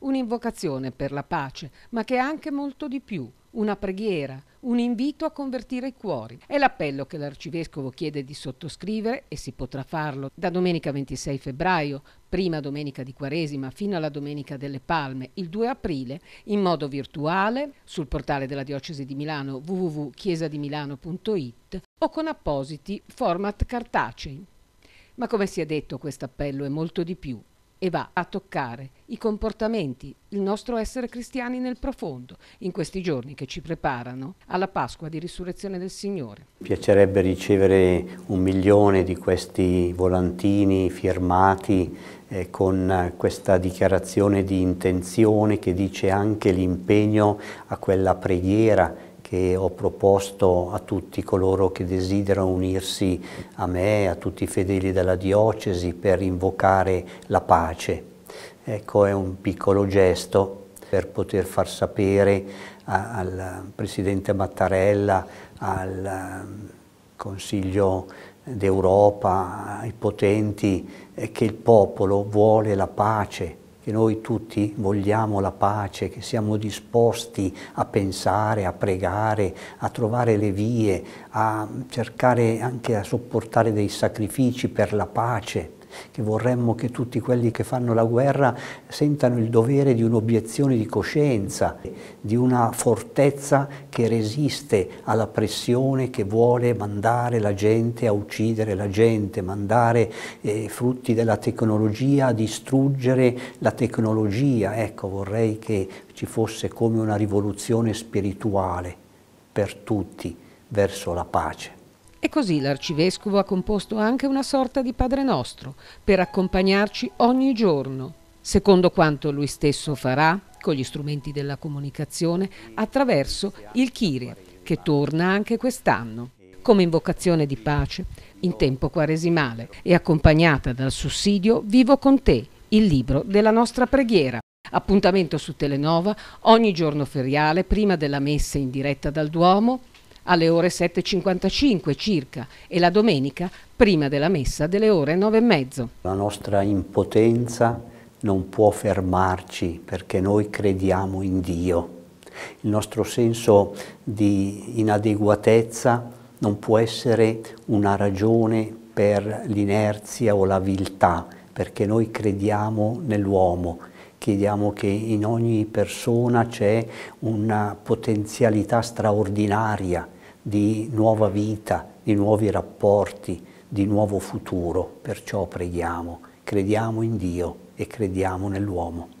Un'invocazione per la pace, ma che è anche molto di più, una preghiera, un invito a convertire i cuori. È l'appello che l'arcivescovo chiede di sottoscrivere e si potrà farlo da domenica 26 febbraio, prima domenica di Quaresima, fino alla domenica delle Palme, il 2 aprile, in modo virtuale sul portale della Diocesi di Milano www.chiesadimilano.it o con appositi format cartacei. Ma come si è detto, questo appello è molto di più e va a toccare i comportamenti, il nostro essere cristiani nel profondo, in questi giorni che ci preparano alla Pasqua di risurrezione del Signore. Piacerebbe ricevere un milione di questi volantini firmati eh, con questa dichiarazione di intenzione che dice anche l'impegno a quella preghiera che ho proposto a tutti coloro che desiderano unirsi a me, a tutti i fedeli della diocesi per invocare la pace. Ecco, è un piccolo gesto per poter far sapere al Presidente Mattarella, al ehm, Consiglio d'Europa, ai potenti, eh, che il popolo vuole la pace, che noi tutti vogliamo la pace, che siamo disposti a pensare, a pregare, a trovare le vie, a cercare anche a sopportare dei sacrifici per la pace che vorremmo che tutti quelli che fanno la guerra sentano il dovere di un'obiezione di coscienza, di una fortezza che resiste alla pressione che vuole mandare la gente a uccidere la gente, mandare eh, frutti della tecnologia a distruggere la tecnologia. Ecco, vorrei che ci fosse come una rivoluzione spirituale per tutti verso la pace. E così l'arcivescovo ha composto anche una sorta di Padre nostro per accompagnarci ogni giorno, secondo quanto lui stesso farà con gli strumenti della comunicazione attraverso il Kyrie, che torna anche quest'anno come invocazione di pace in tempo quaresimale e accompagnata dal sussidio Vivo con te, il libro della nostra preghiera. Appuntamento su Telenova ogni giorno feriale prima della messa in diretta dal Duomo alle ore 7.55 circa e la domenica prima della messa delle ore 9.30. La nostra impotenza non può fermarci perché noi crediamo in Dio. Il nostro senso di inadeguatezza non può essere una ragione per l'inerzia o la viltà, perché noi crediamo nell'uomo, chiediamo che in ogni persona c'è una potenzialità straordinaria di nuova vita, di nuovi rapporti, di nuovo futuro. Perciò preghiamo, crediamo in Dio e crediamo nell'uomo.